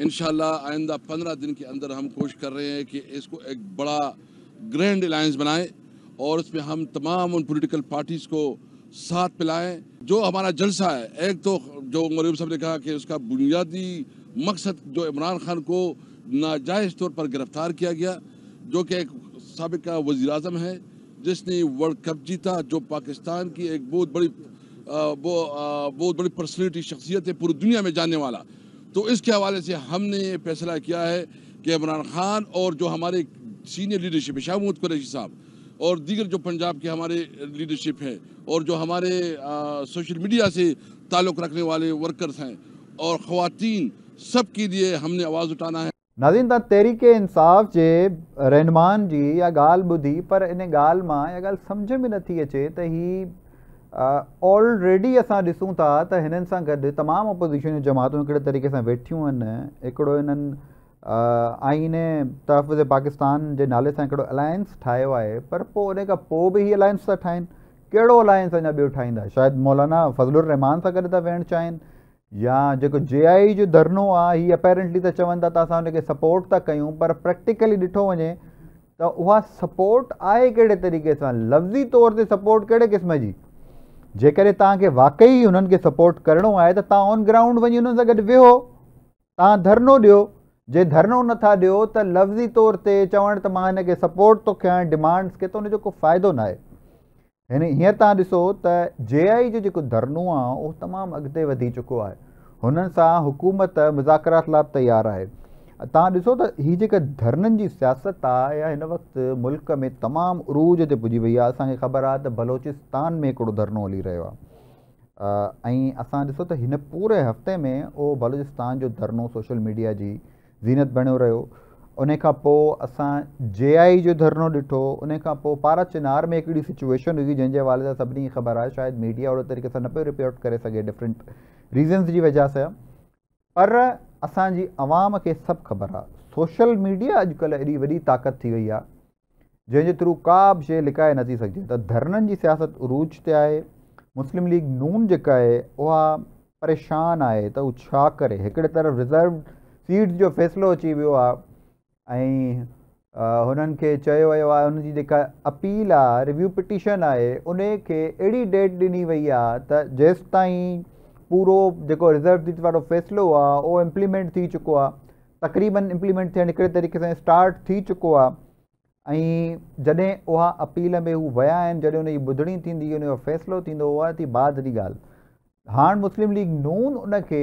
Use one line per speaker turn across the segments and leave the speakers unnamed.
इन आइंदा पंद्रह दिन के अंदर हम कोशिश कर रहे हैं कि इसको एक बड़ा ग्रैंड अलायंस बनाएं और उसमें हम तमाम उन पॉलिटिकल पार्टीज़ को साथ पिलाएं जो हमारा जलसा है एक तो जो मरूब साहब ने कहा कि उसका बुनियादी मकसद जो इमरान खान को नाजायज़ तौर पर गिरफ्तार किया गया जो कि एक सबक वजी अजम है जिसने वर्ल्ड कप जीता जो पाकिस्तान की एक बहुत बड़ी आ, वो आ, बहुत बड़ी पर्सनैलिटी शख्सियत है पूरी दुनिया में जानने वाला तो इसके हवाले से हमने ये फैसला किया है कि इमरान खान और जो हमारे सीनियर लीडरशिप है शाह महमूद कुरैशी साहब और दीगर जो पंजाब के हमारे लीडरशिप है और जो हमारे सोशल मीडिया से ताल्लुक़ रखने वाले वर्कर्स हैं और खातन सब के लिए हमने आवाज़ उठाना है
नाज़िन त तहरीक इंसाफ़ के रहनुमान जी या गाल बुधी पर इन गाल मां इहा गाल समझ में नी अचे तो हीअ ऑलरेडी असां ॾिसूं था त हिननि सां गॾु तमामु अपोज़ीशन जी जमातूं हिकिड़े तरीक़े सां वेठियूं आहिनि हिकिड़ो हिननि आइने तहफ़ पाकिस्तान जे नाले सां हिकिड़ो अलायंस ठाहियो आहे पर पोइ उन खां पोइ बि हीअ अलायंस था ठाहिनि कहिड़ो अलायंस अञा ॿियो ठाहींदा शायदि मौलाना फज़ल रहमान सां गॾु था वेहणु चाहिनि या जेको जे आई जो धरनो आहे हीअ अपैरेंटली त चवनि था त असां हुनखे सपोट था कयूं पर प्रैक्टिकली ॾिठो वञे त उहा सपोर्ट आहे कहिड़े तरीक़े सां लफ़्ज़ी तौर ते सपोर्ट कहिड़े क़िस्म जी जेकॾहिं तव्हांखे वाक़ई हुननि खे सपोर्ट करिणो आहे त तव्हां ऑन ग्राउंड वञी हुननि सां गॾु वेहो तव्हां धरनो ॾियो जे धरनो नथा ॾियो त लफ़्ज़ी तौर ते चवण त मां हिन खे सपोर्ट थो कयां डिमांड्स खे त हुनजो को फ़ाइदो न आहे हिन हींअर तव्हां ॾिसो त जे आई जो जेको धरनो आहे उहो तमामु अॻिते वधी चुको आहे हुननि सां हुकूमत मुज़ाकरात लाइ तयारु आहे तव्हां ॾिसो त हीअ जेका धरननि जी सियासत आहे इहा हिन वक़्तु मुल्क़ में तमामु उरूज ते पुॼी वई आहे असांखे ख़बर आहे त बलोचिस्तान में हिकिड़ो धरनो हली रहियो आहे ऐं असां ॾिसो त हिन पूरे हफ़्ते में उहो बलोचिस्तान जो धरनो सोशल मीडिया जी ज़ीनत बणियो रहियो उन खां पोइ असां जे आई जो धरनो ॾिठो उन खां पोइ पारा चिनार में हिकिड़ी सिचुएशन हुई जंहिंजे हवाले सां सभिनी खे ख़बर आहे शायदि मीडिया ओड़े तरीक़े सां न पियो रिपोर्ट करे सघे डिफरेंट रीज़न्स जी वजह सां पर असांजी आवाम खे सभु ख़बर आहे सोशल मीडिया अॼुकल्ह एॾी वॾी ताक़त थी वई आहे जंहिंजे थ्रू का बि शइ लिकाए नथी सघिजे त धरननि जी सियासत उरूज ते आहे मुस्लिम लीग नून जेका आहे उहा परेशान आहे त हू छा करे हिकिड़े तरफ़ रिज़र्व सीट जो फ़ैसिलो अची वियो आहे ऐं हुननि खे चयो वियो आहे हुन जी जेका अपील आहे रिव्यू पिटीशन आहे उन खे अहिड़ी डेट ॾिनी वई आहे त जेसि ताईं पूरो जेको रिज़र्व दी वारो फ़ैसिलो आहे उहो इम्प्लीमेंट थी चुको आहे तक़रीबन इम्प्लीमेंट थियणु हिकिड़े तरीक़े सां स्टार्ट थी चुको आहे ऐं जॾहिं उहा अपील में हू विया आहिनि जॾहिं हुनजी ॿुधणी थींदी हुनजो फ़ैसिलो थींदो उहा थी बाद जी ॻाल्हि हाणे मुस्लिम लीग नून उनखे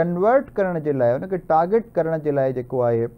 कन्वर्ट करण जे लाइ उनखे टार्गेट करण जे लाइ जेको आहे